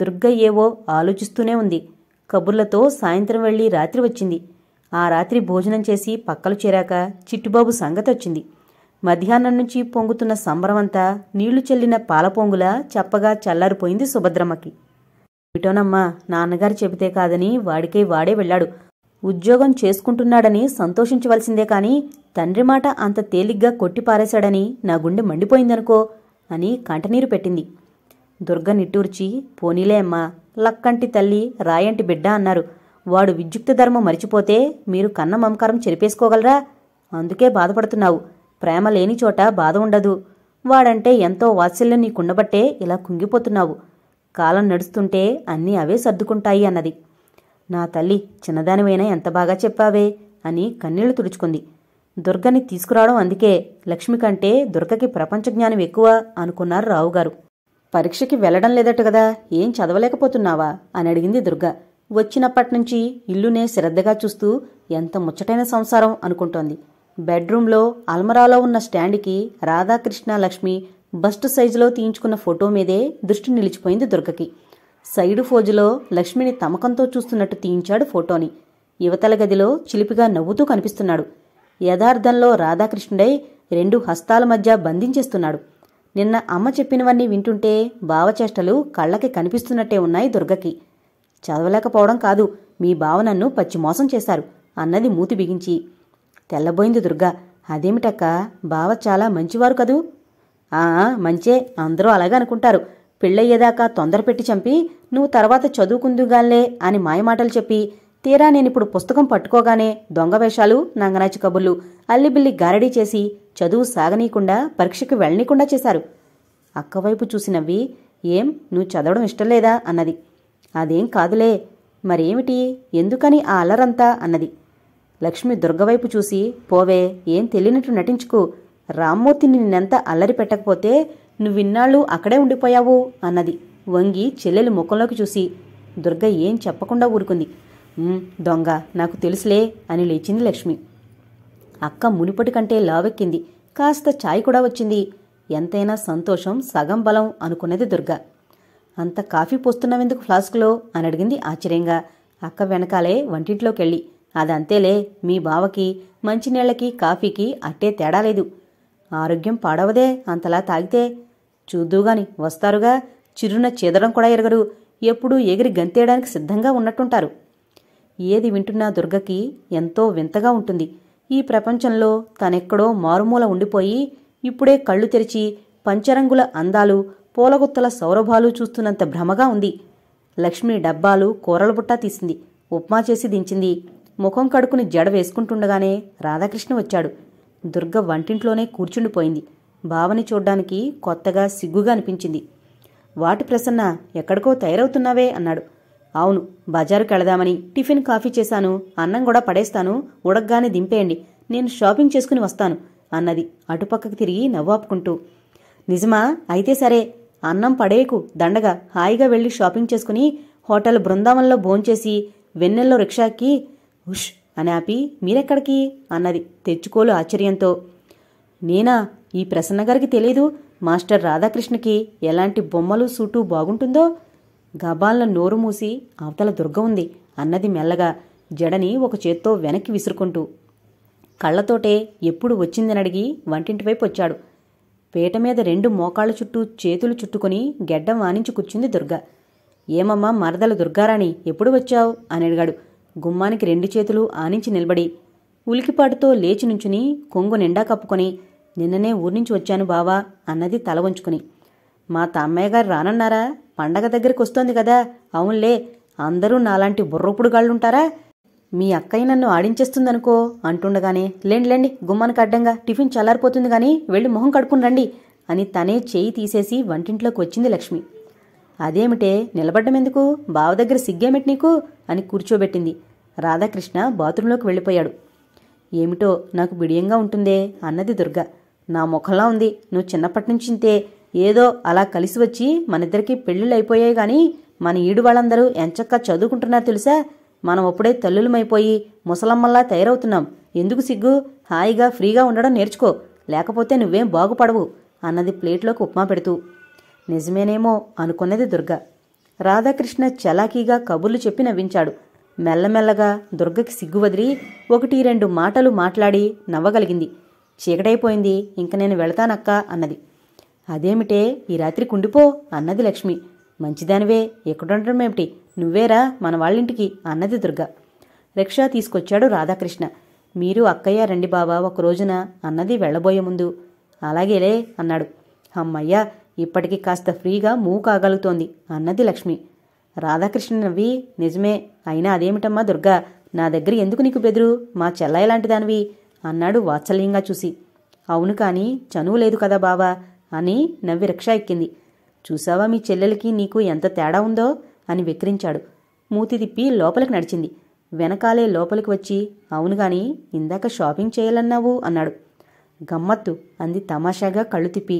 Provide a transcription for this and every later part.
దుర్గ ఏవో ఆలోచిస్తూనే ఉంది కబుర్లతో సాయంత్రం వెళ్ళి రాత్రి వచ్చింది ఆ రాత్రి భోజనం చేసి పక్కలు చేరాక చిట్టుబాబు సంగతి వచ్చింది మధ్యాహ్నం నుంచి పొంగుతున్న సంబరమంతా నీళ్లు చెల్లిన పాలపొంగులా చప్పగా చల్లారిపోయింది సుభద్రమ్మకి ఏటోనమ్మా నాన్నగారు చెబితే కాదని వాడికే వాడే వెళ్ళాడు ఉద్యోగం చేసుకుంటున్నాడని సంతోషించవలసిందే కాని తండ్రి మాట అంత తేలిగ్గా కొట్టిపారేశాడని నా గుండె మండిపోయిందనుకో అని కంటనీరు పెట్టింది దుర్గ నిట్టూర్చి పోనీలే అమ్మా లక్కంటి తల్లి రాయంటి బిడ్డ అన్నారు వాడు విద్యుక్త ధర్మం మరిచిపోతే మీరు కన్న మమకారం చెరిపేసుకోగలరా అందుకే బాధపడుతున్నావు ప్రేమ లేని చోట బాధ ఉండదు వాడంటే ఎంతో వాత్సల్యం నీకుండబట్టే ఇలా కుంగిపోతున్నావు కాలం నడుస్తుంటే అన్నీ అవే సర్దుకుంటాయి అన్నది నా తల్లి చిన్నదానివైనా ఎంత బాగా చెప్పావే అని కన్నీళ్లు తుడుచుకుంది దుర్గని తీసుకురావడం అందుకే లక్ష్మి కంటే దుర్గకి ప్రపంచ జ్ఞానం ఎక్కువ అనుకున్నారు రావుగారు పరీక్షకి వెళ్లడం లేదట కదా ఏం చదవలేకపోతున్నావా అని అడిగింది దుర్గ వచ్చినప్పటినుంచి ఇల్లునే శ్రద్ధగా చూస్తూ ఎంత ముచ్చటైన సంసారం అనుకుంటోంది బెడ్రూంలో అల్మరాలో ఉన్న స్టాండ్కి రాధాకృష్ణ లక్ష్మి బస్ట్ సైజులో తీయించుకున్న ఫోటో మీదే దృష్టి నిలిచిపోయింది దుర్గకి సైడు ఫోజులో లక్ష్మిని తమకంతో చూస్తున్నట్టు తీయించాడు ఫోటోని యువతల గదిలో చిలిపిగా నవ్వుతూ కనిపిస్తున్నాడు యథార్థంలో రాధాకృష్ణుడై రెండు హస్తాల మధ్య బంధించేస్తున్నాడు నిన్న అమ్మ చెప్పినవన్నీ వింటుంటే భావచేష్టలు కళ్ళకి కనిపిస్తున్నట్టే ఉన్నాయి దుర్గకి చదవలేకపోవడం కాదు మీ బావ నన్ను పచ్చిమోసం చేశారు అన్నది మూతి బిగించి తెల్లబోయింది దుర్గ అదేమిటక్క బావ చాలా మంచివారు కదూ ఆ మంచే అందరూ అలాగే అనుకుంటారు పెళ్ళయ్యేదాకా పెట్టి చంపి నువ్వు తర్వాత చదువుకుందుగాలే అని మాయమాటలు చెప్పి తీరా నేనిప్పుడు పుస్తకం పట్టుకోగానే దొంగ వేషాలు నంగనాచి కబుర్లు అల్లిబిల్లి గారడీ చేసి చదువు సాగనీయకుండా పరీక్షకు వెళ్ళనీయకుండా చేశారు అక్కవైపు చూసినవి ఏం నువ్వు చదవడం ఇష్టం లేదా అన్నది అదేం కాదులే మరేమిటి ఎందుకని ఆ అలరంతా అన్నది లక్ష్మి దుర్గవైపు చూసి పోవే ఏం తెలియనట్టు నటించుకు రామ్మూర్తి నిన్నెంత అల్లరి పెట్టకపోతే నువ్విన్నాళ్ళు అక్కడే ఉండిపోయావు అన్నది వంగి చెల్లెలు ముఖంలోకి చూసి దుర్గ ఏం చెప్పకుండా ఊరుకుంది దొంగ నాకు తెలుసులే అని లేచింది లక్ష్మి అక్క మునుపటి కంటే లావెక్కింది కాస్త ఛాయ్ కూడా వచ్చింది ఎంతైనా సంతోషం సగం బలం అనుకున్నది దుర్గ అంత కాఫీ పోస్తున్నావెందుకు ఫ్లాస్క్లో అని అడిగింది ఆశ్చర్యంగా అక్క వెనకాలే వంటింట్లోకెళ్ళి అదంతేలే మీ బావకి మంచినీళ్లకి కాఫీకి అట్టే తేడా లేదు ఆరోగ్యం పాడవదే అంతలా తాగితే చూద్దూగాని వస్తారుగా చిరున చేదడం కూడా ఎరగరు ఎప్పుడూ ఎగిరి గంతేయడానికి సిద్ధంగా ఉన్నట్టుంటారు ఏది వింటున్నా దుర్గకి ఎంతో వింతగా ఉంటుంది ఈ ప్రపంచంలో తనెక్కడో మారుమూల ఉండిపోయి ఇప్పుడే కళ్ళు తెరిచి పంచరంగుల అందాలు పూలగుత్తల సౌరభాలు చూస్తున్నంత భ్రమగా ఉంది లక్ష్మి డబ్బాలు కూరలబుట్ట తీసింది ఉప్మా చేసి దించింది ముఖం కడుకుని జడ వేసుకుంటుండగానే రాధాకృష్ణ వచ్చాడు దుర్గ వంటింట్లోనే కూర్చుండిపోయింది భావని చూడ్డానికి కొత్తగా సిగ్గుగా అనిపించింది వాటి ప్రసన్న ఎక్కడికో తయారవుతున్నావే అన్నాడు అవును బజారుకి వెళదామని టిఫిన్ కాఫీ చేశాను అన్నం కూడా పడేస్తాను ఉడగ్గానే దింపేయండి నేను షాపింగ్ చేసుకుని వస్తాను అన్నది అటుపక్కకు తిరిగి నవ్వాపుకుంటూ నిజమా అయితే సరే అన్నం పడేయకు దండగా హాయిగా వెళ్ళి షాపింగ్ చేసుకుని హోటల్ బృందావనంలో భోంచేసి వెన్నెల్లో రిక్షాకి ఉష్ అని ఆపి మీరెక్కడికి అన్నది తెచ్చుకోలు ఆశ్చర్యంతో నేనా ఈ ప్రసన్నగారికి తెలియదు మాస్టర్ రాధాకృష్ణకి ఎలాంటి బొమ్మలు సూటు బాగుంటుందో గబాల నోరు మూసి అవతల దుర్గ ఉంది అన్నది మెల్లగా జడని ఒక చేత్తో వెనక్కి విసురుకుంటూ కళ్ళతోటే ఎప్పుడు వచ్చిందనడిగి అడిగి వంటింటి వైపు వచ్చాడు పీట మీద రెండు మోకాళ్ళ చుట్టూ చేతులు చుట్టుకుని గెడ్డం వానించి కూర్చుంది దుర్గ ఏమమ్మా మరదల దుర్గారాణి ఎప్పుడు వచ్చావు అని అడిగాడు గుమ్మానికి రెండు చేతులు ఆనించి నిలబడి ఉలికిపాటుతో లేచి నుంచుని కొంగు నిండా కప్పుకొని నిన్ననే ఊర్నుంచి వచ్చాను బావా అన్నది తల వంచుకుని మా తమ్మయ్య గారు రానన్నారా పండగ దగ్గరికి వస్తోంది కదా అవునులే అందరూ నాలాంటి బుర్రప్పుడు గాళ్ళుంటారా మీ అక్కయ్య నన్ను ఆడించేస్తుందనుకో అంటుండగానే లేండి లేండి గుమ్మానికి అడ్డంగా టిఫిన్ చల్లారిపోతుంది గాని వెళ్ళి మొహం కడుక్కుని రండి అని తనే చేయి తీసేసి వంటింట్లోకి వచ్చింది లక్ష్మి అదేమిటే నిలబడ్డమెందుకు బావ దగ్గర సిగ్గేమిటి నీకు అని కూర్చోబెట్టింది రాధాకృష్ణ బాత్రూంలోకి వెళ్ళిపోయాడు ఏమిటో నాకు బిడియంగా ఉంటుందే అన్నది దుర్గ నా ముఖంలా ఉంది నువ్వు చిన్నప్పటి నుంచి ఇంతే ఏదో అలా కలిసి వచ్చి మనిద్దరికీ పెళ్ళిళ్ళు అయిపోయాయి కానీ మన ఈడు వాళ్ళందరూ ఎంచక్క చదువుకుంటున్నారు తెలుసా మనం అప్పుడే తల్లులమైపోయి ముసలమ్మల్లా తయారవుతున్నాం ఎందుకు సిగ్గు హాయిగా ఫ్రీగా ఉండడం నేర్చుకో లేకపోతే నువ్వేం బాగుపడవు అన్నది ప్లేట్లోకి ఉప్మా పెడుతూ నిజమేనేమో అనుకున్నది దుర్గ రాధాకృష్ణ చలాకీగా కబుర్లు చెప్పి నవ్వించాడు మెల్లమెల్లగా దుర్గకి సిగ్గు వదిలి ఒకటి రెండు మాటలు మాట్లాడి నవ్వగలిగింది చీకటైపోయింది ఇంక నేను వెళతానక్కా అన్నది అదేమిటే ఈ రాత్రి కుండిపో అన్నది లక్ష్మి మంచిదానివే ఎక్కడుండటమేమిటి నువ్వేరా మన వాళ్ళింటికి అన్నది దుర్గ రిక్షా తీసుకొచ్చాడు రాధాకృష్ణ మీరు అక్కయ్య రండి బాబా ఒక రోజున అన్నది వెళ్ళబోయే ముందు అలాగేలే అన్నాడు అమ్మయ్య ఇప్పటికి కాస్త ఫ్రీగా మూవ్ కాగలుగుతోంది అన్నది లక్ష్మి రాధాకృష్ణ నవ్వి నిజమే అయినా అదేమిటమ్మా దుర్గా నా దగ్గర ఎందుకు నీకు బెదురు మా చెల్లయ్య లాంటిదానివి అన్నాడు వాత్సల్యంగా చూసి అవును కానీ చనువు లేదు కదా బావా అని నవ్వి రిక్షా ఎక్కింది చూసావా మీ చెల్లెలకి నీకు ఎంత తేడా ఉందో అని వెక్రించాడు మూతి తిప్పి లోపలికి నడిచింది వెనకాలే లోపలికి వచ్చి అవును గాని ఇందాక షాపింగ్ చేయాలన్నావు అన్నాడు గమ్మత్తు అంది తమాషాగా కళ్ళు తిప్పి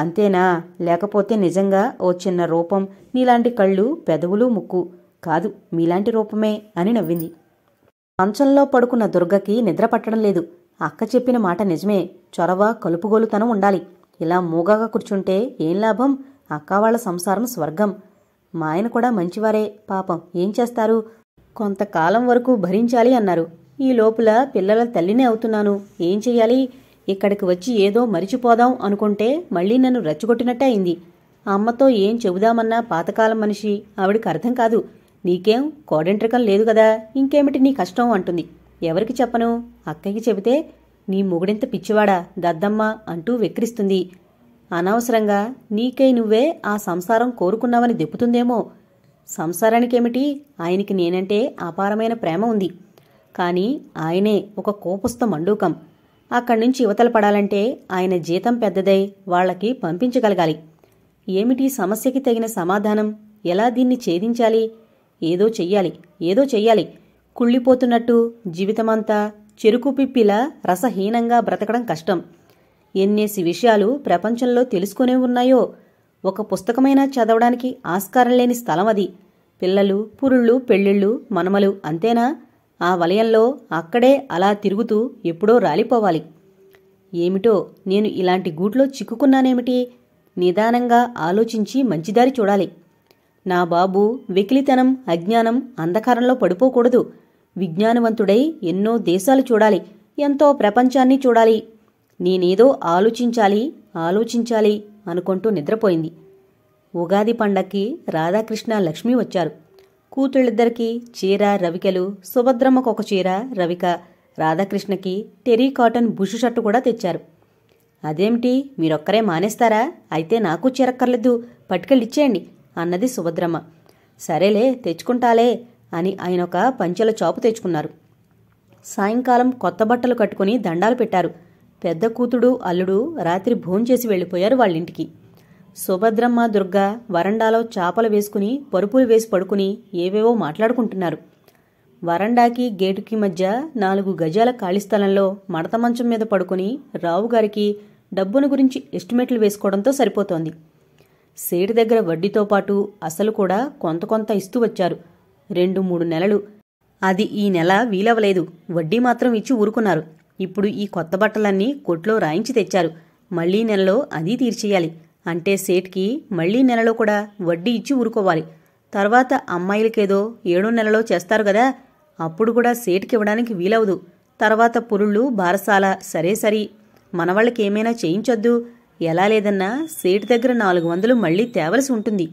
అంతేనా లేకపోతే నిజంగా ఓ చిన్న రూపం నీలాంటి కళ్ళు పెదవులు ముక్కు కాదు మీలాంటి రూపమే అని నవ్వింది మంచంలో పడుకున్న దుర్గకి నిద్ర పట్టడం లేదు అక్క చెప్పిన మాట నిజమే చొరవ కలుపుగోలుతనం ఉండాలి ఇలా మూగాగా కూర్చుంటే ఏం లాభం అక్క వాళ్ళ సంసారం స్వర్గం మా ఆయన కూడా మంచివారే పాపం ఏం చేస్తారు కొంతకాలం వరకు భరించాలి అన్నారు ఈ లోపల పిల్లల తల్లినే అవుతున్నాను ఏం చెయ్యాలి ఇక్కడికి వచ్చి ఏదో మరిచిపోదాం అనుకుంటే మళ్ళీ నన్ను రెచ్చగొట్టినట్టే అయింది అమ్మతో ఏం చెబుదామన్నా పాతకాలం మనిషి ఆవిడికి అర్థం కాదు నీకేం కోడెంట్రికం లేదు కదా ఇంకేమిటి నీ కష్టం అంటుంది ఎవరికి చెప్పను అక్కకి చెబితే నీ మొగుడెంత పిచ్చివాడా దద్దమ్మ అంటూ వెక్కిరిస్తుంది అనవసరంగా నీకై నువ్వే ఆ సంసారం కోరుకున్నావని దెప్పుతుందేమో సంసారానికేమిటి ఆయనకి నేనంటే అపారమైన ప్రేమ ఉంది కానీ ఆయనే ఒక కోపుస్త మండూకం అక్కడి నుంచి యువతల పడాలంటే ఆయన జీతం పెద్దదై వాళ్లకి పంపించగలగాలి ఏమిటి సమస్యకి తగిన సమాధానం ఎలా దీన్ని ఛేదించాలి ఏదో చెయ్యాలి ఏదో చెయ్యాలి కుళ్ళిపోతున్నట్టు జీవితమంతా చెరుకు పిప్పిలా రసహీనంగా బ్రతకడం కష్టం ఎన్నేసి విషయాలు ప్రపంచంలో తెలుసుకునే ఉన్నాయో ఒక పుస్తకమైనా చదవడానికి ఆస్కారం లేని స్థలం అది పిల్లలు పురుళ్ళు పెళ్ళిళ్ళు మనమలు అంతేనా ఆ వలయంలో అక్కడే అలా తిరుగుతూ ఎప్పుడో రాలిపోవాలి ఏమిటో నేను ఇలాంటి గూట్లో చిక్కుకున్నానేమిటి నిదానంగా ఆలోచించి మంచిదారి చూడాలి నా బాబు వెకిలితనం అజ్ఞానం అంధకారంలో పడిపోకూడదు విజ్ఞానవంతుడై ఎన్నో దేశాలు చూడాలి ఎంతో ప్రపంచాన్ని చూడాలి నేనేదో ఆలోచించాలి ఆలోచించాలి అనుకుంటూ నిద్రపోయింది ఉగాది పండక్కి రాధాకృష్ణ లక్ష్మి వచ్చారు కూతుళ్ళిద్దరికీ చీర రవికలు సుభద్రమ్మకు ఒక చీర రవిక రాధాకృష్ణకి టెరీ కాటన్ బుషు షర్టు కూడా తెచ్చారు అదేమిటి మీరొక్కరే మానేస్తారా అయితే నాకు చీరక్కర్లేదు పట్టుకెళ్ళిచ్చేయండి అన్నది సుభద్రమ్మ సరేలే తెచ్చుకుంటాలే అని ఆయన ఒక పంచెల చాపు తెచ్చుకున్నారు సాయంకాలం కొత్త బట్టలు కట్టుకుని దండాలు పెట్టారు పెద్ద కూతుడు అల్లుడు రాత్రి భోంచేసి వెళ్ళిపోయారు వాళ్ళింటికి సుభద్రమ్మ దుర్గ వరండాలో చాపలు వేసుకుని పరుపులు వేసి పడుకుని ఏవేవో మాట్లాడుకుంటున్నారు వరండాకి గేటుకి మధ్య నాలుగు గజాల ఖాళీ స్థలంలో మడత మంచం మీద పడుకుని రావుగారికి డబ్బును గురించి ఎస్టిమేట్లు వేసుకోవడంతో సరిపోతోంది సేటు దగ్గర వడ్డీతో పాటు అసలు కూడా కొంత కొంత ఇస్తూ వచ్చారు రెండు మూడు నెలలు అది ఈ నెల వీలవలేదు వడ్డీ మాత్రం ఇచ్చి ఊరుకున్నారు ఇప్పుడు ఈ కొత్త బట్టలన్నీ కొట్లో రాయించి తెచ్చారు మళ్లీ నెలలో అది తీర్చేయాలి అంటే సేట్కి మళ్లీ నెలలో కూడా వడ్డీ ఇచ్చి ఊరుకోవాలి తర్వాత అమ్మాయిలకేదో ఏడో నెలలో చేస్తారు కదా అప్పుడు కూడా సేట్కివ్వడానికి ఇవ్వడానికి వీలవదు తర్వాత పురుళ్ళు బారసాల సరే సరి మనవాళ్ళకేమైనా చేయించొద్దు ఎలా లేదన్నా సేటు దగ్గర నాలుగు వందలు మళ్లీ తేవలసి ఉంటుంది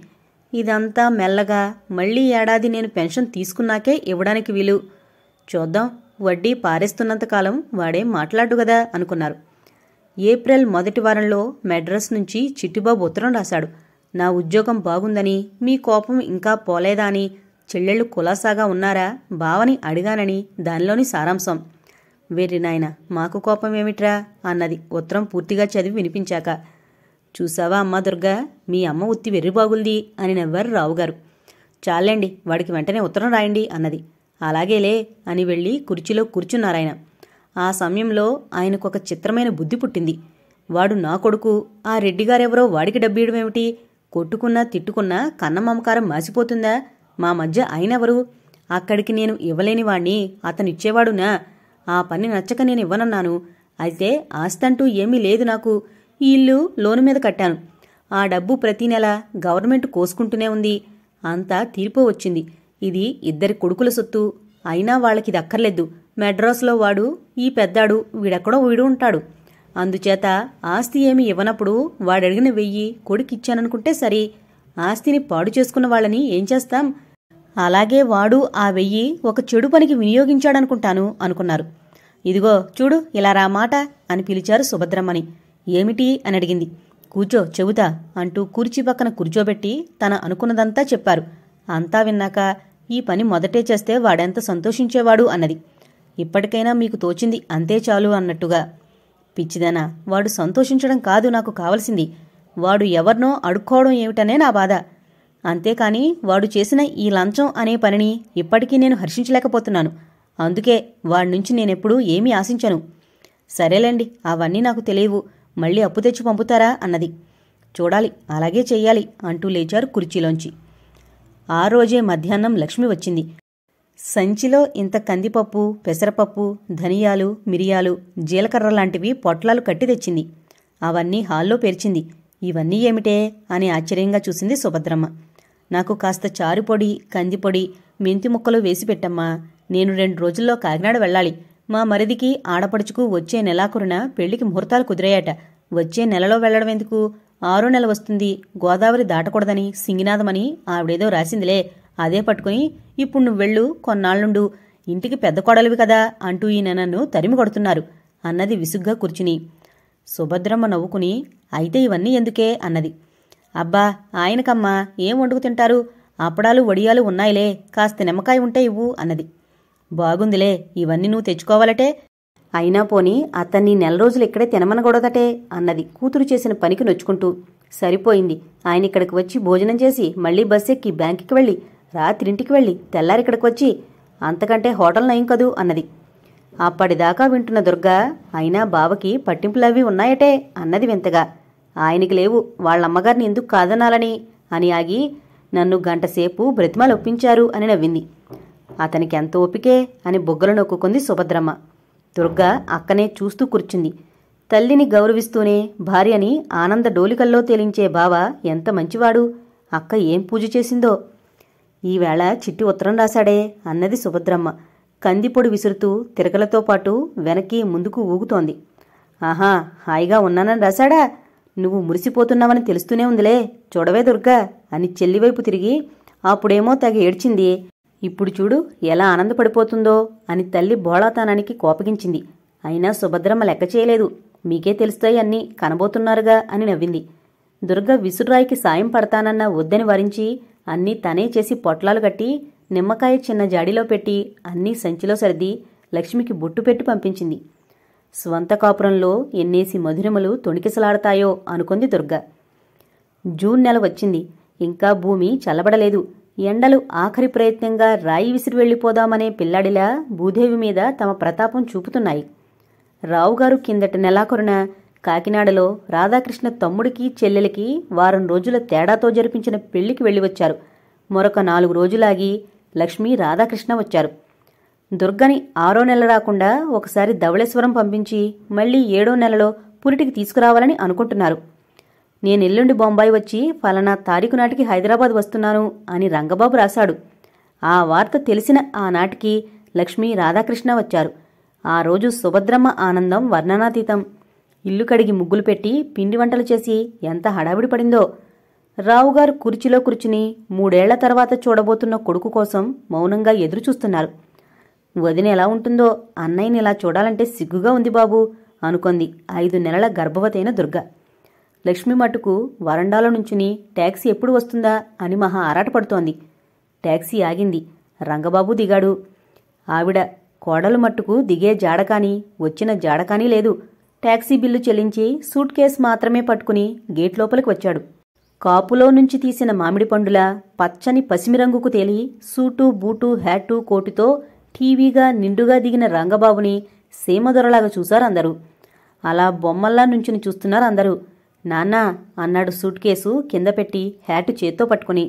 ఇదంతా మెల్లగా మళ్ళీ ఏడాది నేను పెన్షన్ తీసుకున్నాకే ఇవ్వడానికి వీలు చూద్దాం వడ్డీ పారేస్తున్నంతకాలం వాడే మాట్లాడు కదా అనుకున్నారు ఏప్రిల్ మొదటి వారంలో మెడ్రస్ నుంచి చిట్టిబాబు ఉత్తరం రాశాడు నా ఉద్యోగం బాగుందని మీ కోపం ఇంకా పోలేదా అని చెల్లెళ్ళు కులాసాగా ఉన్నారా బావని అడిగానని దానిలోని సారాంశం వేరి నాయన మాకు కోపం ఏమిట్రా అన్నది ఉత్తరం పూర్తిగా చదివి వినిపించాక చూసావా అమ్మా దుర్గా మీ అమ్మ ఉత్తి వెర్రిబాగుల్ది అని నవ్వారు రావుగారు చాలండి వాడికి వెంటనే ఉత్తరం రాయండి అన్నది అలాగేలే అని వెళ్ళి కుర్చీలో కూర్చున్నారాయన ఆ సమయంలో ఆయనకు ఒక చిత్రమైన బుద్ధి పుట్టింది వాడు నా కొడుకు ఆ రెడ్డిగారెవరో వాడికి డబ్బీయడమేమిటి కొట్టుకున్నా తిట్టుకున్నా మమకారం మాసిపోతుందా మా మధ్య అయినెవరు అక్కడికి నేను ఇవ్వలేని వాణ్ణి అతనిచ్చేవాడునా ఆ పని నచ్చక నేను ఇవ్వనన్నాను అయితే ఆస్తంటూ ఏమీ లేదు నాకు ఈ ఇల్లు లోను మీద కట్టాను ఆ డబ్బు ప్రతి నెల గవర్నమెంట్ కోసుకుంటూనే ఉంది అంతా తీర్పు వచ్చింది ఇది ఇద్దరి కొడుకుల సొత్తు అయినా వాళ్ళకి దక్కర్లేదు అక్కర్లేదు మెడ్రాస్లో వాడు ఈ పెద్దాడు వీడెక్కడో వీడు ఉంటాడు అందుచేత ఆస్తి ఏమి ఇవ్వనప్పుడు వాడడిగిన వెయ్యి కొడుకిచ్చాననుకుంటే సరే ఆస్తిని పాడు చేసుకున్న వాళ్ళని ఏం చేస్తాం అలాగే వాడు ఆ వెయ్యి ఒక చెడు పనికి వినియోగించాడనుకుంటాను అనుకున్నారు ఇదిగో చూడు ఇలా రా మాట అని పిలిచారు సుభద్రమ్మని ఏమిటి అని అడిగింది కూర్చో చెబుతా అంటూ కుర్చీ పక్కన కూర్చోబెట్టి తన అనుకున్నదంతా చెప్పారు అంతా విన్నాక ఈ పని మొదటే చేస్తే వాడెంత సంతోషించేవాడు అన్నది ఇప్పటికైనా మీకు తోచింది అంతే చాలు అన్నట్టుగా పిచ్చిదనా వాడు సంతోషించడం కాదు నాకు కావలసింది వాడు ఎవరినో అడుక్కోవడం ఏమిటనే నా బాధ అంతేకాని వాడు చేసిన ఈ లంచం అనే పనిని ఇప్పటికీ నేను హర్షించలేకపోతున్నాను అందుకే వాడి నుంచి నేనెప్పుడూ ఏమీ ఆశించను సరేలేండి అవన్నీ నాకు తెలియవు మళ్ళీ అప్పు తెచ్చి పంపుతారా అన్నది చూడాలి అలాగే చెయ్యాలి అంటూ లేచారు కుర్చీలోంచి ఆ రోజే మధ్యాహ్నం లక్ష్మి వచ్చింది సంచిలో ఇంత కందిపప్పు పెసరపప్పు ధనియాలు మిరియాలు జీలకర్ర లాంటివి పొట్లాలు కట్టి తెచ్చింది అవన్నీ హాల్లో పేర్చింది ఇవన్నీ ఏమిటే అని ఆశ్చర్యంగా చూసింది సుభద్రమ్మ నాకు కాస్త చారుపొడి కందిపొడి మెంతి ముక్కలు వేసి పెట్టమ్మా నేను రెండు రోజుల్లో కాకినాడ వెళ్ళాలి మా మరిదికి ఆడపడుచుకు వచ్చే నెలాకురున పెళ్లికి ముహూర్తాలు కుదిరాయట వచ్చే నెలలో వెళ్లడం ఎందుకు ఆరో నెల వస్తుంది గోదావరి దాటకూడదని సింగినాథమని ఆవిడేదో రాసిందిలే అదే పట్టుకుని ఇప్పుడు నువ్వు వెళ్ళు కొన్నాళ్ళుండు ఇంటికి పెద్ద కొడలివి కదా అంటూ ఈయన నన్ను తరిమి కొడుతున్నారు అన్నది విసుగ్గా కూర్చుని సుభద్రమ్మ నవ్వుకుని అయితే ఇవన్నీ ఎందుకే అన్నది అబ్బా ఆయనకమ్మా ఏం వండుకు తింటారు అప్పడాలు వడియాలు ఉన్నాయిలే కాస్త నిమ్మకాయ ఉంటే ఇవ్వు అన్నది బాగుందిలే ఇవన్నీ నువ్వు తెచ్చుకోవాలటే అయినా పోని అతన్ని నెల రోజులు ఇక్కడే తినమనకూడదటే అన్నది కూతురు చేసిన పనికి నొచ్చుకుంటూ సరిపోయింది ఆయన ఇక్కడికి వచ్చి భోజనం చేసి మళ్లీ బస్ ఎక్కి బ్యాంకుకి వెళ్ళి రాత్రింటికి వెళ్ళి తెల్లారిక్కడికి వచ్చి అంతకంటే హోటల్ నయం కదూ అన్నది అప్పటిదాకా వింటున్న దుర్గా అయినా బావకి పట్టింపులవి ఉన్నాయటే అన్నది వింతగా ఆయనకి లేవు వాళ్లమ్మగారిని ఎందుకు కాదనాలని అని ఆగి నన్ను గంటసేపు బ్రతిమలొప్పించారు అని నవ్వింది అతనికి ఎంత ఓపికే అని బుగ్గలు నొక్కుంది సుభద్రమ్మ దుర్గ అక్కనే చూస్తూ కూర్చుంది తల్లిని గౌరవిస్తూనే భార్యని ఆనంద డోలికల్లో తేలించే బావ ఎంత మంచివాడు అక్క ఏం పూజ చేసిందో ఈవేళ చిట్టి ఉత్తరం రాశాడే అన్నది సుభద్రమ్మ కందిపొడి విసురుతూ తిరకలతో పాటు వెనక్కి ముందుకు ఊగుతోంది ఆహా హాయిగా ఉన్నానని రాశాడా నువ్వు మురిసిపోతున్నావని తెలుస్తూనే ఉందిలే చూడవే దుర్గా అని చెల్లివైపు తిరిగి అప్పుడేమో తెగ ఏడ్చింది ఇప్పుడు చూడు ఎలా ఆనందపడిపోతుందో అని తల్లి బోళాతనానికి కోపగించింది అయినా సుభద్రమ్మ లెక్క చేయలేదు మీకే తెలుస్తాయి అన్నీ కనబోతున్నారుగా అని నవ్వింది దుర్గ విసురాయికి సాయం పడతానన్న వద్దని వరించి అన్నీ తనే చేసి పొట్లాలు కట్టి నిమ్మకాయ చిన్న జాడీలో పెట్టి అన్నీ సంచిలో సర్ది లక్ష్మికి బొట్టు పెట్టి పంపించింది స్వంత కాపురంలో ఎన్నేసి మధురిమలు తొణికిసలాడతాయో అనుకుంది దుర్గ జూన్ నెల వచ్చింది ఇంకా భూమి చల్లబడలేదు ఎండలు ఆఖరి ప్రయత్నంగా రాయి విసిరి వెళ్ళిపోదామనే పిల్లాడిలా భూదేవి మీద తమ ప్రతాపం చూపుతున్నాయి రావుగారు కిందటి నెలాఖరున కాకినాడలో రాధాకృష్ణ తమ్ముడికి చెల్లెలికి వారం రోజుల తేడాతో జరిపించిన పెళ్లికి వచ్చారు మరొక నాలుగు రోజులాగి లక్ష్మి రాధాకృష్ణ వచ్చారు దుర్గని ఆరో నెల రాకుండా ఒకసారి ధవళేశ్వరం పంపించి మళ్లీ ఏడో నెలలో పురిటికి తీసుకురావాలని అనుకుంటున్నారు నేను ఎల్లుండి బొంబాయి వచ్చి ఫలానా తారీఖు నాటికి హైదరాబాద్ వస్తున్నాను అని రంగబాబు రాశాడు ఆ వార్త తెలిసిన ఆనాటికి లక్ష్మి రాధాకృష్ణ వచ్చారు ఆ రోజు సుభద్రమ్మ ఆనందం వర్ణనాతీతం ఇల్లు కడిగి ముగ్గులు పెట్టి పిండి వంటలు చేసి ఎంత హడావిడి పడిందో రావుగారు కుర్చీలో కూర్చుని మూడేళ్ల తర్వాత చూడబోతున్న కొడుకు కోసం మౌనంగా ఎదురుచూస్తున్నారు వదిన ఎలా ఉంటుందో అన్నయ్యని ఇలా చూడాలంటే సిగ్గుగా ఉంది బాబు అనుకుంది ఐదు నెలల గర్భవతైన దుర్గ లక్ష్మి మటుకు వరండాలో నుంచుని ట్యాక్సీ ఎప్పుడు వస్తుందా అని మహా ఆరాటపడుతోంది ట్యాక్సీ ఆగింది రంగబాబు దిగాడు ఆవిడ కోడలు మట్టుకు దిగే జాడకాని వచ్చిన జాడకాని లేదు ట్యాక్సీ బిల్లు చెల్లించి సూట్ కేస్ మాత్రమే పట్టుకుని గేట్ లోపలికి వచ్చాడు కాపులో నుంచి తీసిన మామిడి పండుల పచ్చని పసిమిరంగుకు తేలి సూటు బూటు హ్యాటు కోటుతో టీవీగా నిండుగా దిగిన రంగబాబుని సీమదొరలాగా చూశారందరూ అందరూ అలా బొమ్మల్లా నుంచుని చూస్తున్నారు అందరూ నాన్నా అన్నాడు సూట్ కేసు కింద పెట్టి హ్యాటు చేత్తో పట్టుకుని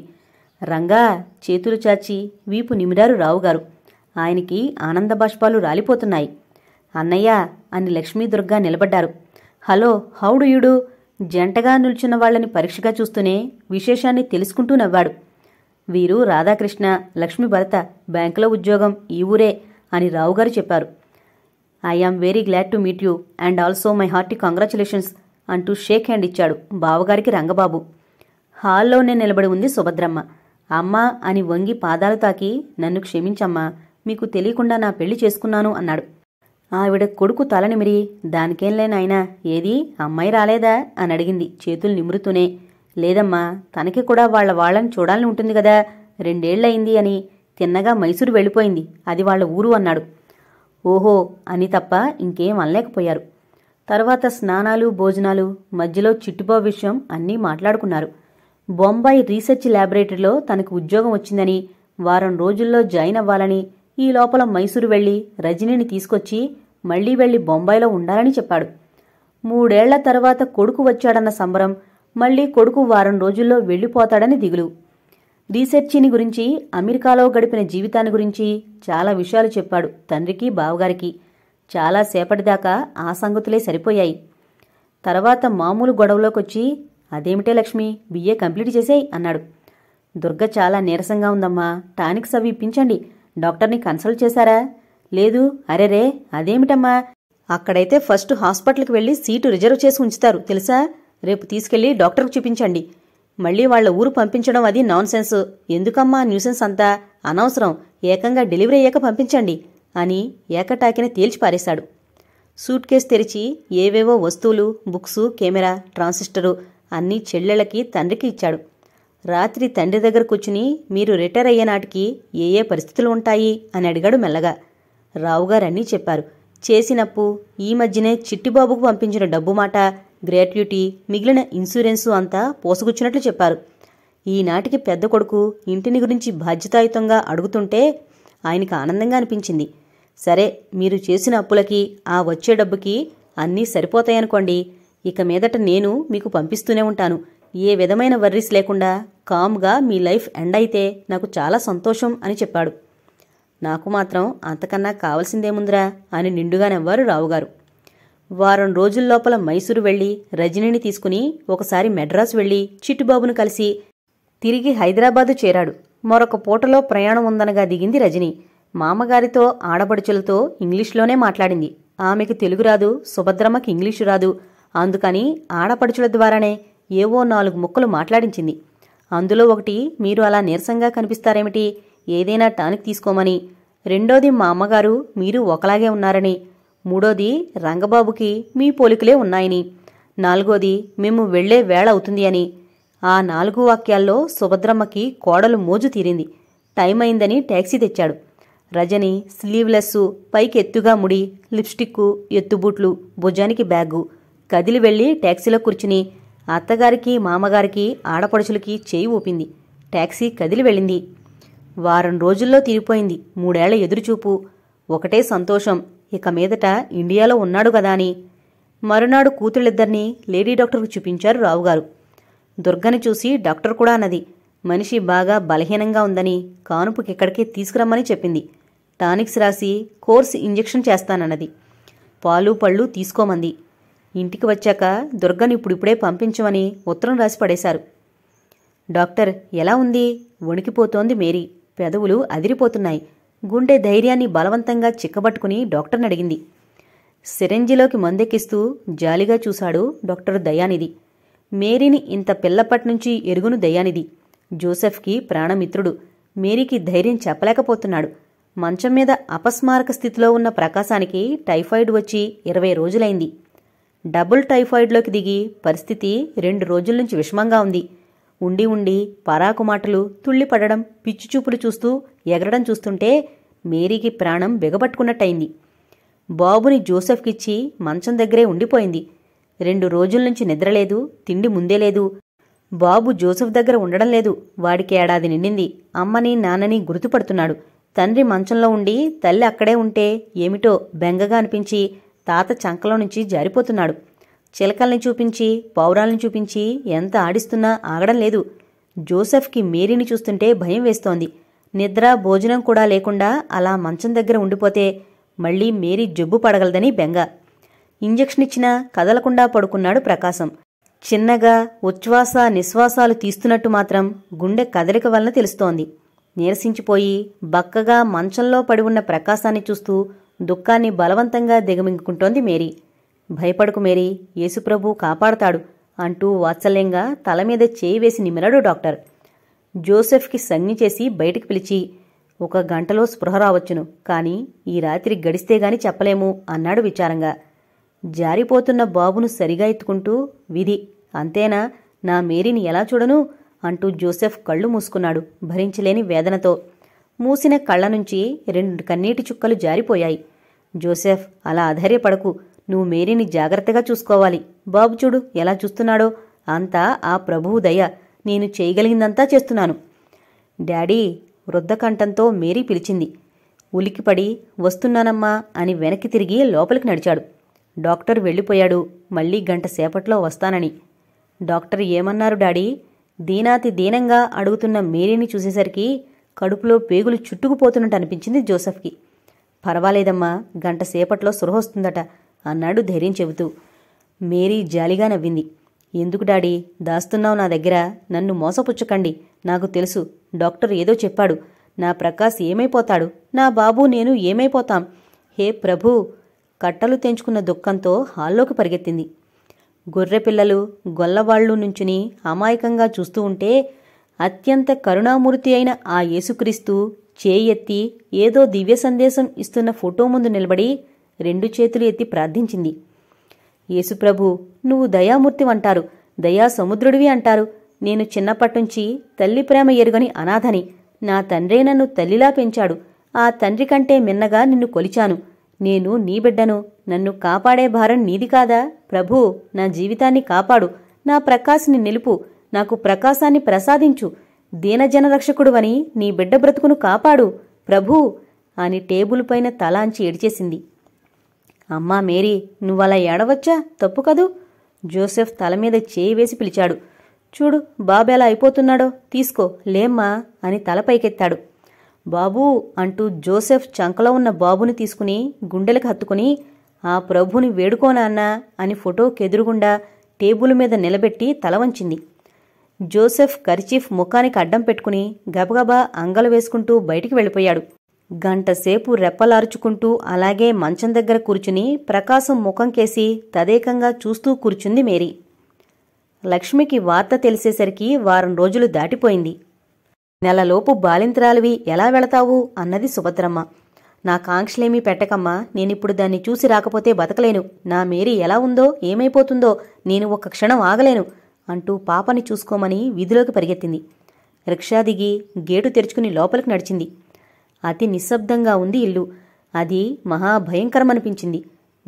రంగా చేతులు చాచి వీపు నిమిరారు రావుగారు ఆయనకి ఆనంద బాష్పాలు రాలిపోతున్నాయి అన్నయ్య అని లక్ష్మీ దుర్గా నిలబడ్డారు హలో హౌడు యుడు జంటగా నిల్చున్న వాళ్ళని పరీక్షగా చూస్తూనే విశేషాన్ని తెలుసుకుంటూ నవ్వాడు వీరు రాధాకృష్ణ లక్ష్మీ భరత బ్యాంకులో ఉద్యోగం ఈ ఊరే అని రావుగారు చెప్పారు I am very glad to meet you and also my hearty congratulations అంటూ షేక్ హ్యాండ్ ఇచ్చాడు బావగారికి రంగబాబు హాల్లోనే నిలబడి ఉంది సుభద్రమ్మ అమ్మా అని వంగి పాదాలు తాకి నన్ను క్షమించమ్మా మీకు తెలియకుండా నా పెళ్లి చేసుకున్నాను అన్నాడు ఆవిడ కొడుకు తలనిమిరి దానికేం లేనాయనా ఏది అమ్మాయి రాలేదా అని అడిగింది చేతులు నిమురుతూనే లేదమ్మా తనకి కూడా వాళ్ల వాళ్ళని చూడాలని ఉంటుంది కదా రెండేళ్లయింది అని తిన్నగా మైసూరు వెళ్ళిపోయింది అది వాళ్ల ఊరు అన్నాడు ఓహో అని తప్ప ఇంకేం అనలేకపోయారు తర్వాత స్నానాలు భోజనాలు మధ్యలో చిట్టుబా విషయం అన్నీ మాట్లాడుకున్నారు బొంబాయి రీసెర్చ్ ల్యాబొరేటరీలో తనకు ఉద్యోగం వచ్చిందని వారం రోజుల్లో జాయిన్ అవ్వాలని ఈ లోపల మైసూరు వెళ్లి రజనీని తీసుకొచ్చి మళ్లీ వెళ్లి బొంబాయిలో ఉండాలని చెప్పాడు మూడేళ్ల తర్వాత కొడుకు వచ్చాడన్న సంబరం మళ్లీ కొడుకు వారం రోజుల్లో వెళ్లిపోతాడని దిగులు రీసెర్చిని గురించి అమెరికాలో గడిపిన జీవితాన్ని గురించి చాలా విషయాలు చెప్పాడు తండ్రికి బావగారికి చాలాసేపటిదాకా ఆ సంగతులే సరిపోయాయి తర్వాత మామూలు గొడవలోకొచ్చి అదేమిటే లక్ష్మి బిఏ కంప్లీట్ చేసేయి అన్నాడు దుర్గ చాలా నీరసంగా ఉందమ్మా టానిక్స్ అవి ఇప్పించండి డాక్టర్ని కన్సల్ట్ చేశారా లేదు అరెరే అదేమిటమ్మా అక్కడైతే ఫస్ట్ హాస్పిటల్కి వెళ్ళి సీటు రిజర్వ్ చేసి ఉంచుతారు తెలుసా రేపు తీసుకెళ్లి డాక్టర్కు చూపించండి మళ్ళీ వాళ్ల ఊరు పంపించడం అది నాన్సెన్స్ ఎందుకమ్మా న్యూసెన్స్ అంతా అనవసరం ఏకంగా డెలివరీ అయ్యాక పంపించండి అని ఏకటాకిన తేల్చిపారేశాడు సూట్ కేస్ తెరిచి ఏవేవో వస్తువులు బుక్స్ కెమెరా ట్రాన్సిస్టరు అన్నీ చెల్లెళ్ళకి తండ్రికి ఇచ్చాడు రాత్రి తండ్రి దగ్గర కూర్చుని మీరు రిటైర్ అయ్యే నాటికి ఏ ఏ పరిస్థితులు ఉంటాయి అని అడిగాడు మెల్లగా రావుగారన్నీ చెప్పారు చేసినప్పు ఈ మధ్యనే చిట్టిబాబుకు పంపించిన డబ్బు మాట గ్రాట్యుటీ మిగిలిన ఇన్సూరెన్సు అంతా పోసుకొచ్చినట్లు చెప్పారు ఈనాటికి పెద్ద కొడుకు ఇంటిని గురించి బాధ్యతాయుతంగా అడుగుతుంటే ఆయనకు ఆనందంగా అనిపించింది సరే మీరు చేసిన అప్పులకి ఆ వచ్చే డబ్బుకి అన్నీ సరిపోతాయనుకోండి ఇక మీదట నేను మీకు పంపిస్తూనే ఉంటాను ఏ విధమైన వర్రీస్ లేకుండా కామ్గా మీ లైఫ్ ఎండ్ అయితే నాకు చాలా సంతోషం అని చెప్పాడు నాకు మాత్రం అంతకన్నా కావలసిందేముందిరా అని నిండుగా నవ్వారు రావుగారు వారం రోజుల లోపల మైసూరు వెళ్ళి రజనీని తీసుకుని ఒకసారి మెడ్రాస్ వెళ్ళి చిట్టుబాబును కలిసి తిరిగి హైదరాబాదు చేరాడు మరొక పూటలో ప్రయాణం ఉందనగా దిగింది రజని మామగారితో ఆడబడుచులతో ఇంగ్లీష్లోనే మాట్లాడింది ఆమెకు తెలుగు రాదు సుభద్రమ్మకి ఇంగ్లీషు రాదు అందుకని ఆడపడుచుల ద్వారానే ఏవో నాలుగు ముక్కలు మాట్లాడించింది అందులో ఒకటి మీరు అలా నీరసంగా కనిపిస్తారేమిటి ఏదైనా టానిక్ తీసుకోమని రెండోది మా అమ్మగారు మీరు ఒకలాగే ఉన్నారని మూడోది రంగబాబుకి మీ పోలికలే ఉన్నాయని నాలుగోది మేము వెళ్లే వేళ అవుతుంది అని ఆ నాలుగు వాక్యాల్లో సుభద్రమ్మకి కోడలు మోజు తీరింది టైం అయిందని ట్యాక్సీ తెచ్చాడు రజని స్లీవ్లెస్ పైకి ఎత్తుగా ముడి లిప్స్టిక్ ఎత్తుబూట్లు భుజానికి బ్యాగు కదిలి వెళ్ళి ట్యాక్సీలో కూర్చుని అత్తగారికి మామగారికి ఆడపడుచులకి చేయి ఊపింది ట్యాక్సీ కదిలి వెళ్ళింది వారం రోజుల్లో తీరిపోయింది మూడేళ్ల ఎదురుచూపు ఒకటే సంతోషం ఇక మీదట ఇండియాలో ఉన్నాడు కదా అని మరునాడు కూతుళ్ళిద్దరినీ లేడీ డాక్టర్కు చూపించారు రావుగారు దుర్గని చూసి డాక్టర్ కూడా అన్నది మనిషి బాగా బలహీనంగా ఉందని కానుపుకిక్కడికి తీసుకురమ్మని చెప్పింది టానిక్స్ రాసి కోర్స్ ఇంజెక్షన్ చేస్తానన్నది పాలు పళ్ళు తీసుకోమంది ఇంటికి వచ్చాక దుర్గని ఇప్పుడిప్పుడే పంపించమని ఉత్తరం రాసి పడేశారు డాక్టర్ ఎలా ఉంది వణికిపోతోంది మేరీ పెదవులు అదిరిపోతున్నాయి గుండె ధైర్యాన్ని బలవంతంగా చిక్కబట్టుకుని డాక్టర్ని అడిగింది సిరంజిలోకి మందెక్కిస్తూ జాలిగా చూశాడు డాక్టర్ దయానిధి మేరీని ఇంత పిల్లప్పటినుంచి ఎరుగును దయానిధి జోసెఫ్కి ప్రాణమిత్రుడు మేరీకి ధైర్యం చెప్పలేకపోతున్నాడు మంచం మీద అపస్మారక స్థితిలో ఉన్న ప్రకాశానికి టైఫాయిడ్ వచ్చి ఇరవై రోజులైంది డబుల్ టైఫాయిడ్లోకి దిగి పరిస్థితి రెండు రోజుల నుంచి విషమంగా ఉంది ఉండి ఉండి పరాకు మాటలు తుళ్ళిపడడం పిచ్చిచూపులు చూస్తూ ఎగరడం చూస్తుంటే మేరీకి ప్రాణం బిగబట్టుకున్నట్టయింది బాబుని జోసెఫ్కిచ్చి మంచం దగ్గరే ఉండిపోయింది రెండు రోజుల నుంచి నిద్రలేదు తిండి ముందే లేదు బాబు జోసెఫ్ దగ్గర ఉండడం లేదు వాడికి ఏడాది నిండింది అమ్మని నాన్నని గుర్తుపడుతున్నాడు తండ్రి మంచంలో ఉండి తల్లి అక్కడే ఉంటే ఏమిటో బెంగగా అనిపించి తాత చంకలో నుంచి జారిపోతున్నాడు చిలకల్ని చూపించి పౌరాల్ని చూపించి ఎంత ఆడిస్తున్నా ఆగడం లేదు జోసెఫ్కి మేరీని చూస్తుంటే భయం వేస్తోంది నిద్ర భోజనం కూడా లేకుండా అలా మంచం దగ్గర ఉండిపోతే మళ్ళీ మేరీ జబ్బు పడగలదని బెంగ ఇంజెక్షన్ ఇచ్చినా కదలకుండా పడుకున్నాడు ప్రకాశం చిన్నగా ఉచ్ఛ్వాస నిశ్వాసాలు తీస్తున్నట్టు మాత్రం గుండె కదలిక వలన తెలుస్తోంది నీరసించిపోయి బక్కగా మంచంలో పడి ఉన్న ప్రకాశాన్ని చూస్తూ దుఃఖాన్ని బలవంతంగా దిగమింగుకుంటోంది మేరీ భయపడకు మేరీ యేసుప్రభు కాపాడతాడు అంటూ వాత్సల్యంగా తల మీద చేయి వేసి నిమిరాడు డాక్టర్ జోసెఫ్కి సంజ్ఞ చేసి బయటికి పిలిచి ఒక గంటలో స్పృహ రావచ్చును కానీ ఈ రాత్రి గడిస్తే గాని చెప్పలేము అన్నాడు విచారంగా జారిపోతున్న బాబును సరిగా ఎత్తుకుంటూ విధి అంతేనా నా మేరీని ఎలా చూడను అంటూ జోసెఫ్ కళ్ళు మూసుకున్నాడు భరించలేని వేదనతో మూసిన కళ్ళ నుంచి రెండు కన్నీటి చుక్కలు జారిపోయాయి జోసెఫ్ అలా అధైర్యపడకు నువ్వు మేరీని జాగ్రత్తగా చూసుకోవాలి బాబు చూడు ఎలా చూస్తున్నాడో అంతా ఆ ప్రభువు దయ నేను చేయగలిగిందంతా చేస్తున్నాను డాడీ వృద్ధకంఠంతో మేరీ పిలిచింది ఉలికిపడి వస్తున్నానమ్మా అని వెనక్కి తిరిగి లోపలికి నడిచాడు డాక్టర్ వెళ్ళిపోయాడు మళ్ళీ గంట సేపట్లో వస్తానని డాక్టర్ ఏమన్నారు డాడీ దీనాతి దీనంగా అడుగుతున్న మేరీని చూసేసరికి కడుపులో పేగులు చుట్టుకుపోతున్నట్టు అనిపించింది జోసఫ్కి పర్వాలేదమ్మా గంట సేపట్లో సురహొస్తుందట అన్నాడు ధైర్యం చెబుతూ మేరీ జాలిగా నవ్వింది ఎందుకు డాడీ దాస్తున్నావు నా దగ్గర నన్ను మోసపుచ్చకండి నాకు తెలుసు డాక్టర్ ఏదో చెప్పాడు నా ప్రకాశ్ ఏమైపోతాడు నా బాబు నేను ఏమైపోతాం హే ప్రభూ కట్టలు తెంచుకున్న దుఃఖంతో హాల్లోకి పరిగెత్తింది గొర్రెపిల్లలు గొల్లవాళ్లు నుంచుని అమాయకంగా చూస్తూ ఉంటే అత్యంత కరుణామూర్తి అయిన ఆ యేసుక్రీస్తు చేయెత్తి ఏదో దివ్య సందేశం ఇస్తున్న ఫోటో ముందు నిలబడి రెండు చేతులు ఎత్తి ప్రార్థించింది యేసుప్రభు నువ్వు దయామూర్తి అంటారు దయా సముద్రుడివి అంటారు నేను చిన్నప్పటినుంచి తల్లి ప్రేమ ఎరుగని అనాథని నా తండ్రే నన్ను తల్లిలా పెంచాడు ఆ తండ్రి కంటే మిన్నగా నిన్ను కొలిచాను నేను నీ బిడ్డను నన్ను కాపాడే భారం నీది కాదా ప్రభూ నా జీవితాన్ని కాపాడు నా ప్రకాశ్ని నిలుపు నాకు ప్రకాశాన్ని ప్రసాదించు రక్షకుడువని నీ బిడ్డ బ్రతుకును కాపాడు ప్రభూ అని టేబుల్ పైన తలాంచి ఏడిచేసింది అమ్మా మేరీ నువ్వలా ఏడవచ్చా తప్పు కదూ జోసెఫ్ తల మీద చేయి వేసి పిలిచాడు చూడు బాబెలా అయిపోతున్నాడో తీసుకో లేమ్మా అని తల పైకెత్తాడు బాబూ అంటూ జోసెఫ్ చంకలో ఉన్న బాబుని తీసుకుని గుండెలకు హత్తుకుని ఆ ప్రభుని వేడుకోనాన్నా అని కెదురుగుండా టేబుల్ మీద నిలబెట్టి తల వంచింది జోసెఫ్ కర్చీఫ్ ముఖానికి అడ్డం పెట్టుకుని గబగబా అంగలు వేసుకుంటూ బయటికి వెళ్ళిపోయాడు గంటసేపు రెప్పలార్చుకుంటూ అలాగే మంచం దగ్గర కూర్చుని ప్రకాశం ముఖం కేసి తదేకంగా చూస్తూ కూర్చుంది మేరీ లక్ష్మికి వార్త తెలిసేసరికి వారం రోజులు దాటిపోయింది నెలలోపు బాలింతరాలివి ఎలా వెళతావు అన్నది సుభద్రమ్మ నా కాంక్షలేమీ పెట్టకమ్మా నేనిప్పుడు దాన్ని చూసి రాకపోతే బతకలేను నా మేరీ ఎలా ఉందో ఏమైపోతుందో నేను ఒక క్షణం ఆగలేను అంటూ పాపని చూసుకోమని వీధిలోకి పరిగెత్తింది రిక్షా దిగి గేటు తెరుచుకుని లోపలికి నడిచింది అతి నిశ్శబ్దంగా ఉంది ఇల్లు అది మహాభయంకరమనిపించింది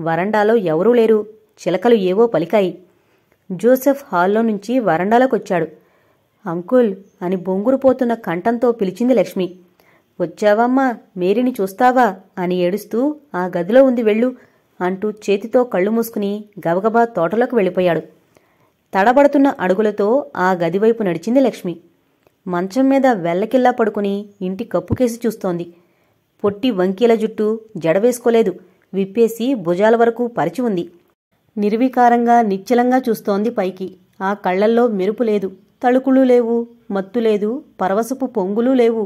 వరండాలో ఎవరూ లేరు చిలకలు ఏవో పలికాయి జోసెఫ్ హాల్లో నుంచి వరండాలోకొచ్చాడు అంకుల్ అని బొంగురుపోతున్న కంఠంతో పిలిచింది లక్ష్మి వచ్చావమ్మా మేరీని చూస్తావా అని ఏడుస్తూ ఆ గదిలో ఉంది వెళ్ళు అంటూ చేతితో కళ్ళు మూసుకుని గబగబా తోటలోకి వెళ్ళిపోయాడు తడబడుతున్న అడుగులతో ఆ గదివైపు నడిచింది లక్ష్మి మంచం మీద వెల్లకిల్లా పడుకుని ఇంటి కప్పుకేసి చూస్తోంది పొట్టి వంకీల జుట్టు జడవేసుకోలేదు విప్పేసి భుజాల వరకు పరిచి ఉంది నిర్వికారంగా నిశ్చలంగా చూస్తోంది పైకి ఆ కళ్లల్లో మెరుపు లేదు తళుకులు లేవు మత్తు లేదు పరవశపు పొంగులు లేవు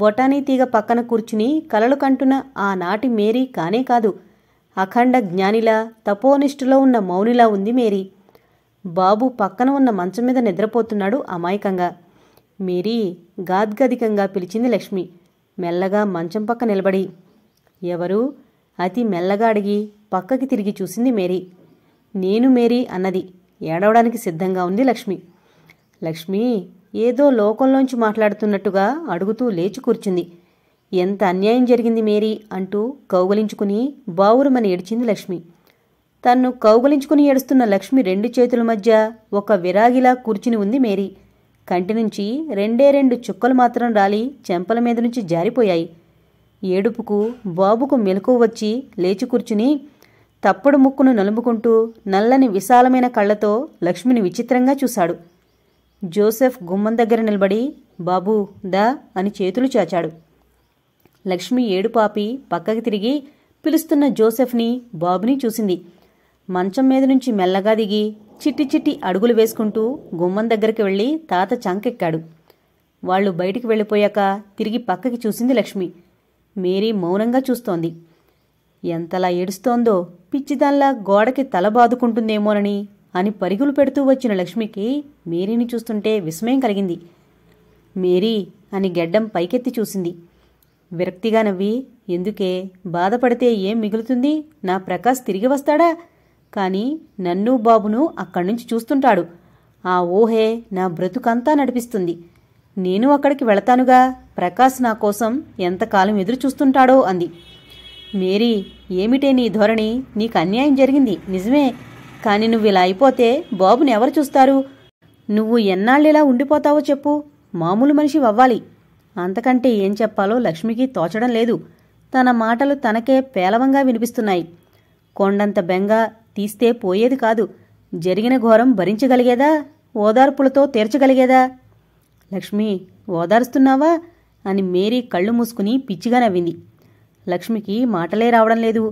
బొటానీ తీగ పక్కన కూర్చుని కలలు కంటున్న ఆనాటి మేరీ కానే కాదు అఖండ జ్ఞానిలా తపోనిష్ఠులో ఉన్న మౌనిలా ఉంది మేరీ బాబు పక్కన ఉన్న మంచం మీద నిద్రపోతున్నాడు అమాయకంగా మేరీ గాద్గదికంగా పిలిచింది లక్ష్మి మెల్లగా మంచం పక్క నిలబడి ఎవరు అతి మెల్లగా అడిగి పక్కకి తిరిగి చూసింది మేరీ నేను మేరీ అన్నది ఏడవడానికి సిద్ధంగా ఉంది లక్ష్మి లక్ష్మి ఏదో లోకంలోంచి మాట్లాడుతున్నట్టుగా అడుగుతూ లేచి కూర్చుంది ఎంత అన్యాయం జరిగింది మేరీ అంటూ కౌగలించుకుని బావురుమని ఏడ్చింది లక్ష్మి తన్ను కౌగలించుకుని ఏడుస్తున్న లక్ష్మి రెండు చేతుల మధ్య ఒక విరాగిలా కూర్చుని ఉంది మేరీ కంటి నుంచి రెండే రెండు చుక్కలు మాత్రం రాలి చెంపల మీద నుంచి జారిపోయాయి ఏడుపుకు బాబుకు మెలకు వచ్చి లేచి కూర్చుని తప్పుడు ముక్కును నలుముకుంటూ నల్లని విశాలమైన కళ్ళతో లక్ష్మిని విచిత్రంగా చూశాడు జోసెఫ్ గుమ్మం దగ్గర నిలబడి బాబూ దా అని చేతులు చాచాడు లక్ష్మి ఏడుపాపి పక్కకి తిరిగి పిలుస్తున్న జోసెఫ్ని బాబుని చూసింది మంచం మీద నుంచి మెల్లగా దిగి చిట్టి చిట్టి అడుగులు వేసుకుంటూ గుమ్మం దగ్గరికి వెళ్ళి తాత చంకెక్కాడు వాళ్ళు బయటికి వెళ్ళిపోయాక తిరిగి పక్కకి చూసింది లక్ష్మి మేరీ మౌనంగా చూస్తోంది ఎంతలా ఏడుస్తోందో పిచ్చిదాల్లా గోడకి తల బాదుకుంటుందేమోనని అని పరుగులు పెడుతూ వచ్చిన లక్ష్మికి మేరీని చూస్తుంటే విస్మయం కలిగింది మేరీ అని గెడ్డం పైకెత్తి చూసింది విరక్తిగా నవ్వి ఎందుకే బాధపడితే ఏం మిగులుతుంది నా ప్రకాష్ తిరిగి వస్తాడా కానీ నన్ను బాబును అక్కడి నుంచి చూస్తుంటాడు ఆ ఊహే నా బ్రతుకంతా నడిపిస్తుంది నేను అక్కడికి వెళతానుగా ప్రకాష్ నా కోసం ఎంతకాలం ఎదురు చూస్తుంటాడో అంది మేరీ ఏమిటే నీ ధోరణి నీకు అన్యాయం జరిగింది నిజమే కాని నువ్వు ఇలా అయిపోతే బాబుని ఎవరు చూస్తారు నువ్వు ఎన్నాళ్ళిలా ఉండిపోతావో చెప్పు మామూలు మనిషి అవ్వాలి అంతకంటే ఏం చెప్పాలో లక్ష్మికి తోచడం లేదు తన మాటలు తనకే పేలవంగా వినిపిస్తున్నాయి కొండంత బెంగ తీస్తే పోయేది కాదు జరిగిన ఘోరం భరించగలిగేదా ఓదార్పులతో తీర్చగలిగేదా లక్ష్మి ఓదారుస్తున్నావా అని మేరీ కళ్ళు మూసుకుని పిచ్చిగా నవ్వింది లక్ష్మికి మాటలే రావడం లేదు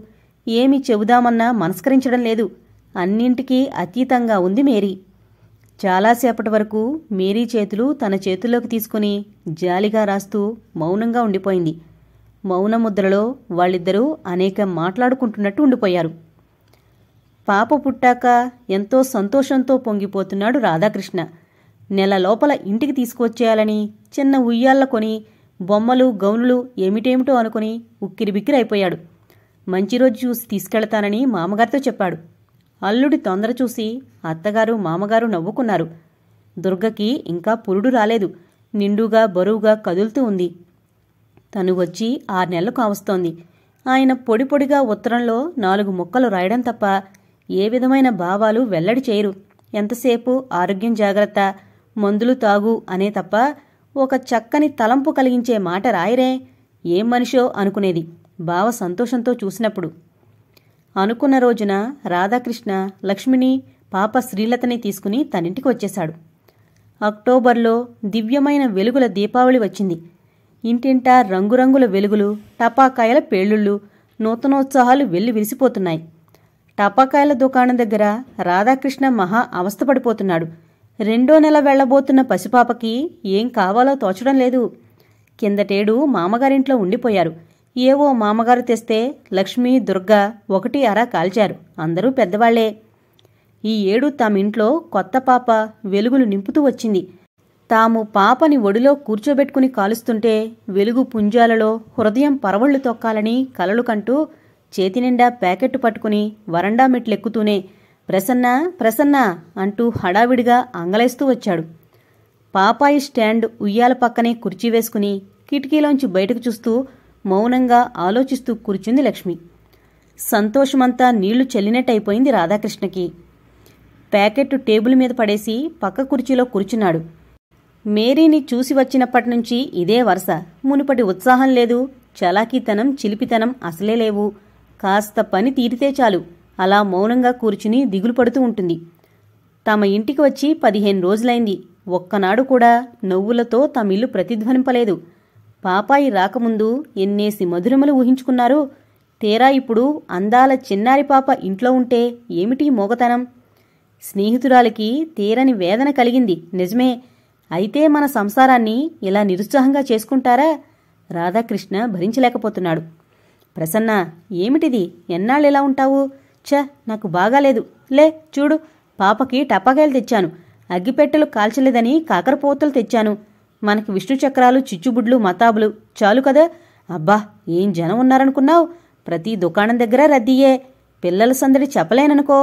ఏమి చెబుదామన్నా మనస్కరించడం లేదు అన్నింటికీ అతీతంగా ఉంది మేరీ చాలాసేపటి వరకు మేరీ చేతులు తన చేతుల్లోకి తీసుకుని జాలిగా రాస్తూ మౌనంగా ఉండిపోయింది మౌనముద్రలో వాళ్ళిద్దరూ అనేక మాట్లాడుకుంటున్నట్టు ఉండిపోయారు పాప పుట్టాక ఎంతో సంతోషంతో పొంగిపోతున్నాడు రాధాకృష్ణ నెల లోపల ఇంటికి తీసుకొచ్చేయాలని చిన్న ఉయ్యాళ్ళ కొని బొమ్మలు గౌనులు ఏమిటేమిటో అనుకుని ఉక్కిరిబిక్కిరైపోయాడు మంచి రోజు చూసి తీసుకెళ్తానని మామగారితో చెప్పాడు అల్లుడి తొందర చూసి అత్తగారు మామగారు నవ్వుకున్నారు దుర్గకి ఇంకా పురుడు రాలేదు నిండుగా బరువుగా కదులుతూ ఉంది తను వచ్చి ఆరు నెలలు కావస్తోంది ఆయన పొడి పొడిగా ఉత్తరంలో నాలుగు ముక్కలు రాయడం తప్ప ఏ విధమైన భావాలు వెల్లడి చేయరు ఎంతసేపు ఆరోగ్యం జాగ్రత్త మందులు తాగు అనే తప్ప ఒక చక్కని తలంపు కలిగించే మాట రాయరే ఏం మనిషో అనుకునేది బావ సంతోషంతో చూసినప్పుడు అనుకున్న రోజున రాధాకృష్ణ లక్ష్మిని పాప శ్రీలతని తీసుకుని తనింటికి వచ్చేశాడు అక్టోబర్లో దివ్యమైన వెలుగుల దీపావళి వచ్చింది ఇంటింటా రంగురంగుల వెలుగులు టపాకాయల పేళ్లుళ్ళు నూతనోత్సాహాలు వెళ్లి విరిసిపోతున్నాయి టపాకాయల దుకాణం దగ్గర రాధాకృష్ణ మహా అవస్థపడిపోతున్నాడు రెండో నెల వెళ్లబోతున్న పసిపాపకి ఏం కావాలో తోచడం లేదు కిందటేడు మామగారింట్లో ఉండిపోయారు ఏవో మామగారు తెస్తే లక్ష్మి దుర్గ ఒకటి అరా కాల్చారు అందరూ పెద్దవాళ్లే ఈ ఏడు తామింట్లో కొత్త పాప వెలుగులు నింపుతూ వచ్చింది తాము పాపని ఒడిలో కూర్చోబెట్టుకుని కాలుస్తుంటే వెలుగు పుంజాలలో హృదయం పరవళ్లు తొక్కాలని కలలు కంటూ చేతినిండా ప్యాకెట్టు పట్టుకుని వరండా మెట్లెక్కుతూనే ప్రసన్న ప్రసన్న అంటూ హడావిడిగా అంగలేస్తూ వచ్చాడు పాపాయి స్టాండ్ ఉయ్యాల పక్కనే కుర్చీ వేసుకుని కిటికీలోంచి బయటకు చూస్తూ మౌనంగా ఆలోచిస్తూ కూర్చుంది లక్ష్మి సంతోషమంతా నీళ్లు చల్లినట్టయిపోయింది రాధాకృష్ణకి ప్యాకెట్ టేబుల్ మీద పడేసి పక్క కుర్చీలో కూర్చున్నాడు మేరీని చూసి వచ్చినప్పటి నుంచి ఇదే వరుస మునుపటి ఉత్సాహం లేదు చలాకీతనం చిలిపితనం అసలే లేవు కాస్త పని తీరితే చాలు అలా మౌనంగా కూర్చుని దిగులు పడుతూ ఉంటుంది తమ ఇంటికి వచ్చి పదిహేను రోజులైంది ఒక్కనాడు కూడా నవ్వులతో తమిళ్లు ప్రతిధ్వనింపలేదు పాపాయి రాకముందు ఎన్నేసి మధురములు ఊహించుకున్నారో తేరా ఇప్పుడు అందాల చిన్నారి పాప ఇంట్లో ఉంటే ఏమిటి మోగతనం స్నేహితురాలికి తీరని వేదన కలిగింది నిజమే అయితే మన సంసారాన్ని ఇలా నిరుత్సాహంగా చేసుకుంటారా రాధాకృష్ణ భరించలేకపోతున్నాడు ప్రసన్న ఏమిటిది ఎన్నాళ్ళు ఇలా ఉంటావు చ నాకు బాగాలేదు లే చూడు పాపకి టపాకాయలు తెచ్చాను అగ్గిపెట్టెలు కాల్చలేదని కాకరపోతలు తెచ్చాను మనకి విష్ణు చక్రాలు చిచ్చుబుడ్లు మతాబులు చాలు కదా అబ్బా ఏం జనం ఉన్నారనుకున్నావు ప్రతి దుకాణం దగ్గర రద్దీయే పిల్లల సందడి చెప్పలేననుకో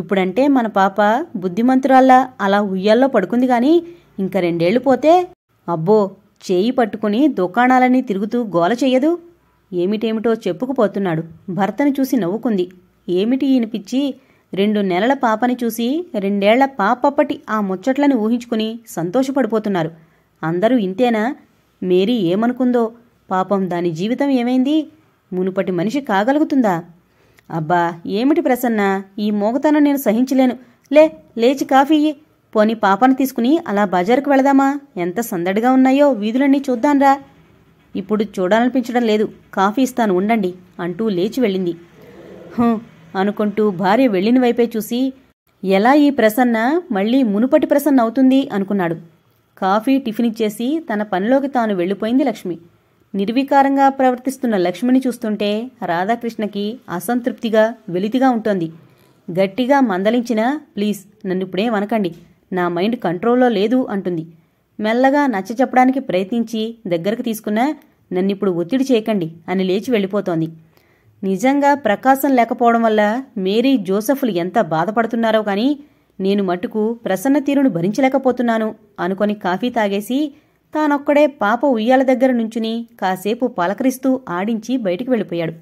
ఇప్పుడంటే మన పాప బుద్ధిమంతురాల్లా అలా ఉయ్యాల్లో పడుకుంది కానీ ఇంక రెండేళ్లు పోతే అబ్బో చేయి పట్టుకుని దుకాణాలన్నీ తిరుగుతూ గోల చెయ్యదు ఏమిటేమిటో చెప్పుకుపోతున్నాడు భర్తను చూసి నవ్వుకుంది ఏమిటి ఈయనపిచ్చి రెండు నెలల పాపని చూసి రెండేళ్ల పాపప్పటి ఆ ముచ్చట్లను ఊహించుకుని సంతోషపడిపోతున్నారు అందరూ ఇంతేనా మేరీ ఏమనుకుందో పాపం దాని జీవితం ఏమైంది మునుపటి మనిషి కాగలుగుతుందా అబ్బా ఏమిటి ప్రసన్న ఈ మోగతనం నేను సహించలేను లే లేచి కాఫీ పోని పాపను తీసుకుని అలా బజారుకు వెళదామా ఎంత సందడిగా ఉన్నాయో వీధులన్నీ చూద్దాంరా ఇప్పుడు చూడాలనిపించడం లేదు కాఫీ ఇస్తాను ఉండండి అంటూ లేచి వెళ్ళింది అనుకుంటూ భార్య వెళ్ళిన వైపే చూసి ఎలా ఈ ప్రసన్న మళ్ళీ మునుపటి ప్రసన్న అవుతుంది అనుకున్నాడు కాఫీ టిఫిన్ ఇచ్చేసి తన పనిలోకి తాను వెళ్ళిపోయింది లక్ష్మి నిర్వికారంగా ప్రవర్తిస్తున్న లక్ష్మిని చూస్తుంటే రాధాకృష్ణకి అసంతృప్తిగా వెలితిగా ఉంటుంది గట్టిగా మందలించినా ప్లీజ్ నన్ను ఇప్పుడే వనకండి నా మైండ్ కంట్రోల్లో లేదు అంటుంది మెల్లగా నచ్చ చెప్పడానికి ప్రయత్నించి దగ్గరకు తీసుకున్నా నన్నిప్పుడు ఒత్తిడి చేయకండి అని లేచి వెళ్ళిపోతోంది నిజంగా ప్రకాశం లేకపోవడం వల్ల మేరీ జోసఫ్లు ఎంత బాధపడుతున్నారో కానీ నేను మటుకు ప్రసన్న తీరును భరించలేకపోతున్నాను అనుకొని కాఫీ తాగేసి తానొక్కడే పాప ఉయ్యాల దగ్గర నుంచుని కాసేపు పలకరిస్తూ ఆడించి బయటికి వెళ్ళిపోయాడు